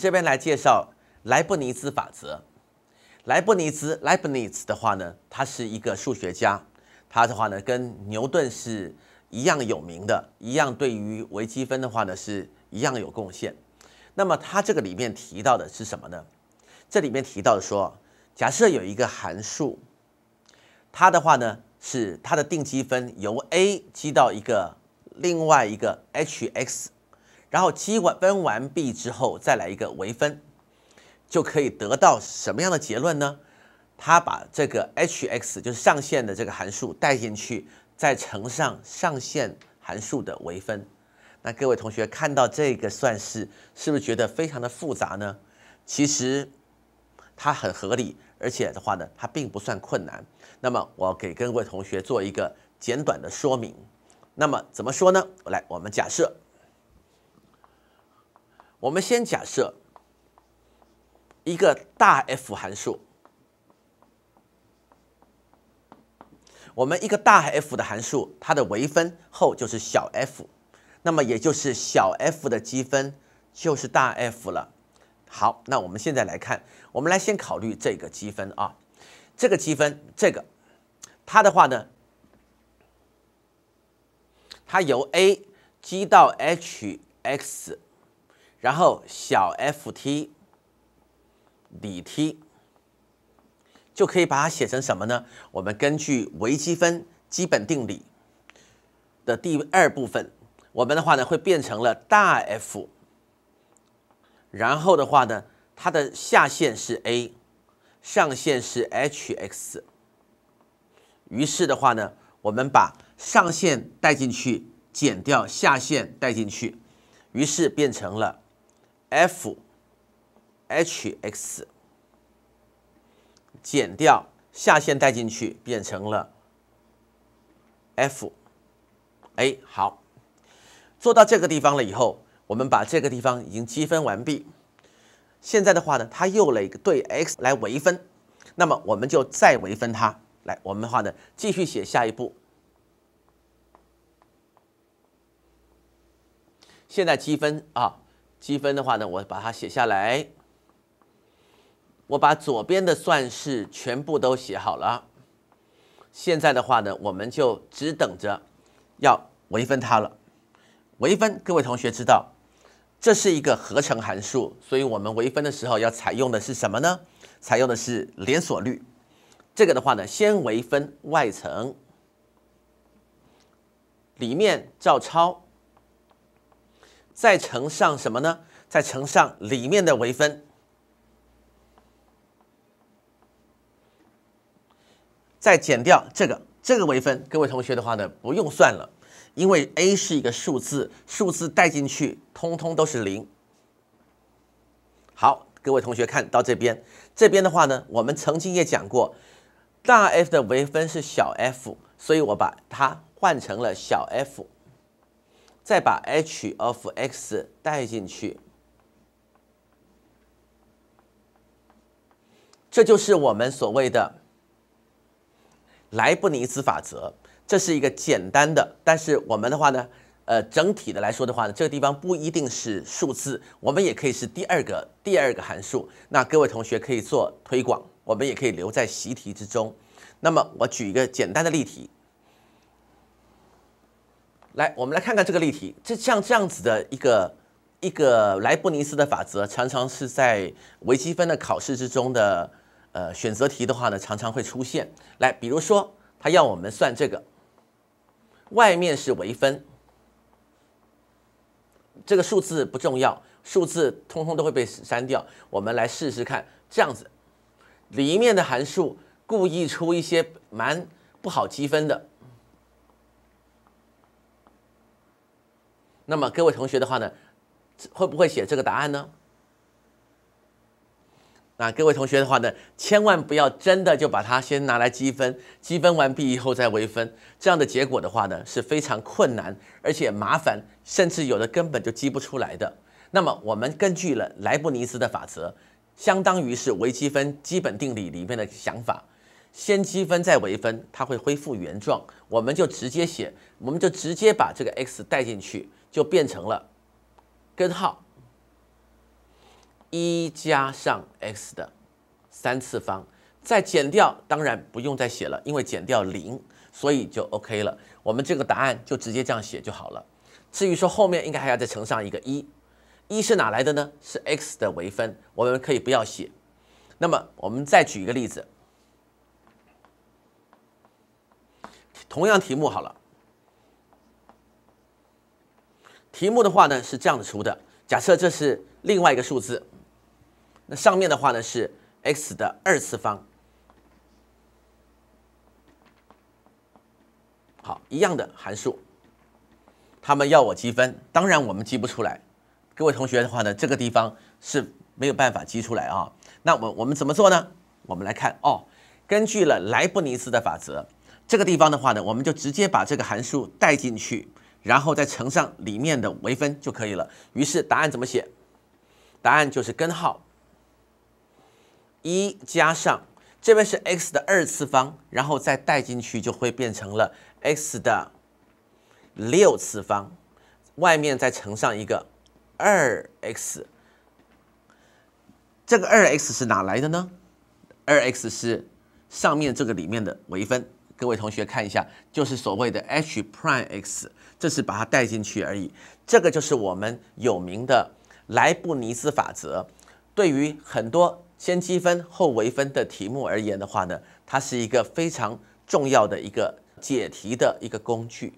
这边来介绍莱布尼兹法则。莱布尼兹 （Leibniz） 的话呢，他是一个数学家，他的话呢跟牛顿是一样有名的，一样对于微积分的话呢是一样有贡献。那么他这个里面提到的是什么呢？这里面提到的说，假设有一个函数，它的话呢是它的定积分由 a 积到一个另外一个 h x。然后积分完毕之后，再来一个微分，就可以得到什么样的结论呢？它把这个 h(x) 就是上限的这个函数带进去，再乘上上限函数的微分。那各位同学看到这个算式，是不是觉得非常的复杂呢？其实它很合理，而且的话呢，它并不算困难。那么我给各位同学做一个简短的说明。那么怎么说呢？来，我们假设。我们先假设一个大 F 函数，我们一个大 F 的函数，它的微分后就是小 f，那么也就是小 f 的积分就是大 F 了。好，那我们现在来看，我们来先考虑这个积分啊，这个积分，这个它的话呢，它由 a 积到 h x。然后小 f t 里 t 就可以把它写成什么呢？我们根据微积分基本定理的第二部分，我们的话呢会变成了大 f。然后的话呢，它的下限是 a，上限是 h x。于是的话呢，我们把上限带进去，减掉下限带进去，于是变成了。f h x 减掉下限带进去，变成了 f a。好，做到这个地方了以后，我们把这个地方已经积分完毕。现在的话呢，它又了一个对 x 来微分，那么我们就再微分它。来，我们的话呢，继续写下一步。现在积分啊。积分的话呢，我把它写下来。我把左边的算式全部都写好了。现在的话呢，我们就只等着要微分它了。微分，各位同学知道，这是一个合成函数，所以我们微分的时候要采用的是什么呢？采用的是连锁律。这个的话呢，先微分外层，里面照抄。再乘上什么呢？再乘上里面的微分，再减掉这个这个微分。各位同学的话呢，不用算了，因为 a 是一个数字，数字带进去，通通都是零。好，各位同学看到这边，这边的话呢，我们曾经也讲过，大 F 的微分是小 f，所以我把它换成了小 f。再把 h of x 带进去，这就是我们所谓的莱布尼兹法则。这是一个简单的，但是我们的话呢，呃，整体的来说的话呢，这个地方不一定是数字，我们也可以是第二个第二个函数。那各位同学可以做推广，我们也可以留在习题之中。那么，我举一个简单的例题。来，我们来看看这个例题。这像这样子的一个一个莱布尼茨的法则，常常是在微积分的考试之中的呃选择题的话呢，常常会出现。来，比如说他要我们算这个，外面是微分，这个数字不重要，数字通通都会被删掉。我们来试试看，这样子里面的函数故意出一些蛮不好积分的。那么各位同学的话呢，会不会写这个答案呢？那各位同学的话呢，千万不要真的就把它先拿来积分，积分完毕以后再微分，这样的结果的话呢是非常困难，而且麻烦，甚至有的根本就积不出来的。那么我们根据了莱布尼兹的法则，相当于是微积分基本定理里面的想法，先积分再微分，它会恢复原状，我们就直接写，我们就直接把这个 x 带进去。就变成了根号一加上 x 的三次方，再减掉，当然不用再写了，因为减掉零，所以就 OK 了。我们这个答案就直接这样写就好了。至于说后面应该还要再乘上一个一，一是哪来的呢？是 x 的微分，我们可以不要写。那么我们再举一个例子，同样题目好了。题目的话呢是这样子出的，假设这是另外一个数字，那上面的话呢是 x 的二次方，好，一样的函数，他们要我积分，当然我们积不出来，各位同学的话呢，这个地方是没有办法积出来啊，那我我们怎么做呢？我们来看哦，根据了莱布尼茨的法则，这个地方的话呢，我们就直接把这个函数带进去。然后再乘上里面的微分就可以了。于是答案怎么写？答案就是根号一加上这边是 x 的二次方，然后再带进去就会变成了 x 的六次方，外面再乘上一个二 x。这个二 x 是哪来的呢？二 x 是上面这个里面的微分。各位同学看一下，就是所谓的 h prime x，这是把它带进去而已。这个就是我们有名的莱布尼兹法则。对于很多先积分后微分的题目而言的话呢，它是一个非常重要的一个解题的一个工具。